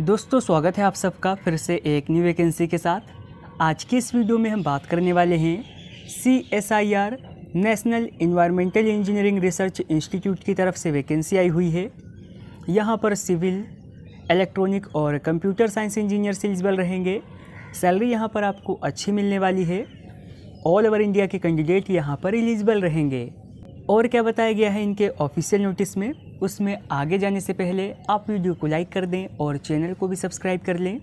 दोस्तों स्वागत है आप सबका फिर से एक न्यू वैकेंसी के साथ आज की इस वीडियो में हम बात करने वाले हैं C S I R national environmental engineering research institute की तरफ से वैकेंसी आई हुई है यहाँ पर सिविल इलेक्ट्रॉनिक और कंप्यूटर साइंस इंजीनियर एलिजिबल रहेंगे सैलरी यहाँ पर आपको अच्छी मिलने वाली है ऑल ओवर इंडिया के कैंडिडेट यहाँ पर एलिजिबल रहेंगे और क्या बताया गया है इनके ऑफिशियल नोटिस में उसमें आगे जाने से पहले आप वीडियो को लाइक कर दें और चैनल को भी सब्सक्राइब कर लें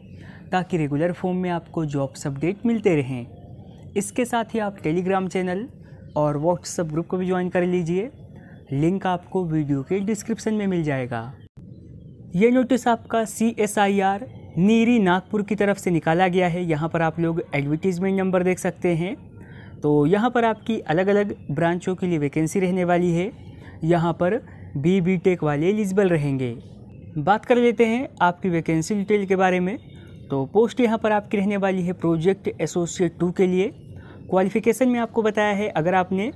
ताकि रेगुलर फॉर्म में आपको जॉब्स अपडेट मिलते रहें इसके साथ ही आप टेलीग्राम चैनल और व्हाट्सअप ग्रुप को भी ज्वाइन कर लीजिए लिंक आपको वीडियो के डिस्क्रिप्शन में मिल जाएगा ये नोटिस आपका C S I R NEERI Nagpur की तरफ से निकाला गया है यहाँ पर आप लोग एडवर्टीज़मेंट नंबर देख सकते हैं तो यहाँ पर आपकी अलग अलग ब्रांचों के लिए वैकेंसी रहने वाली है यहाँ पर बी बी टेक वाले एलिजिबल रहेंगे बात कर लेते हैं आपकी वैकेंसी डिटेल के बारे में तो पोस्ट यहाँ पर आपकी रहने वाली है प्रोजेक्ट एसोसिएट टू के लिए क्वालिफ़िकेशन में आपको बताया है अगर आपने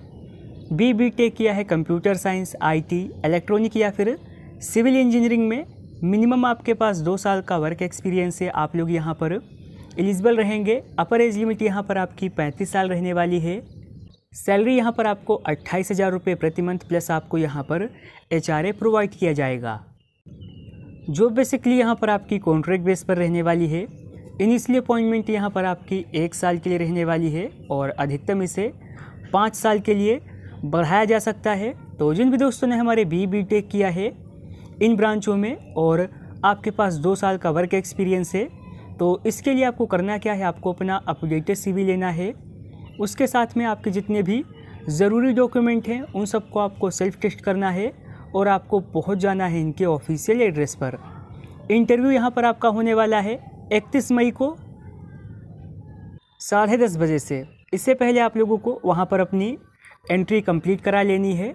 बी बी टेक किया है कंप्यूटर साइंस आईटी इलेक्ट्रॉनिक या फिर सिविल इंजीनियरिंग में मिनिमम आपके पास दो साल का वर्क एक्सपीरियंस है आप लोग यहाँ पर एलिजिबल रहेंगे अपर एज लिमिट यहाँ पर आपकी पैंतीस साल रहने वाली है सैलरी यहाँ पर आपको अट्ठाईस हज़ार रुपये प्रति मंथ प्लस आपको यहाँ पर एच प्रोवाइड किया जाएगा जो बेसिकली यहाँ पर आपकी कॉन्ट्रैक्ट बेस पर रहने वाली है इनिशियल अपॉइंटमेंट यहाँ पर आपकी एक साल के लिए रहने वाली है और अधिकतम इसे पाँच साल के लिए बढ़ाया जा सकता है तो जिन भी दोस्तों ने हमारे बी बी टेक किया है इन ब्रांचों में और आपके पास दो साल का वर्क एक्सपीरियंस है तो इसके लिए आपको करना क्या है आपको अपना अपडेटेड सी लेना है उसके साथ में आपके जितने भी ज़रूरी डॉक्यूमेंट हैं उन सबको आपको सेल्फ टेस्ट करना है और आपको पहुंच जाना है इनके ऑफिशियल एड्रेस पर इंटरव्यू यहाँ पर आपका होने वाला है इकतीस मई को साढ़े दस बजे से इससे पहले आप लोगों को वहाँ पर अपनी एंट्री कंप्लीट करा लेनी है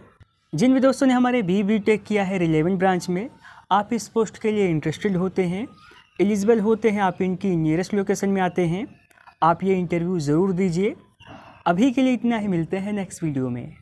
जिन भी दोस्तों ने हमारे बी बी टेक किया है रिलेवेंट ब्रांच में आप इस पोस्ट के लिए इंटरेस्टेड होते हैं एलिजिबल होते हैं आप इनकी नियरेस्ट लोकेशन में आते हैं आप ये इंटरव्यू ज़रूर दीजिए अभी के लिए इतना ही मिलते हैं नेक्स्ट वीडियो में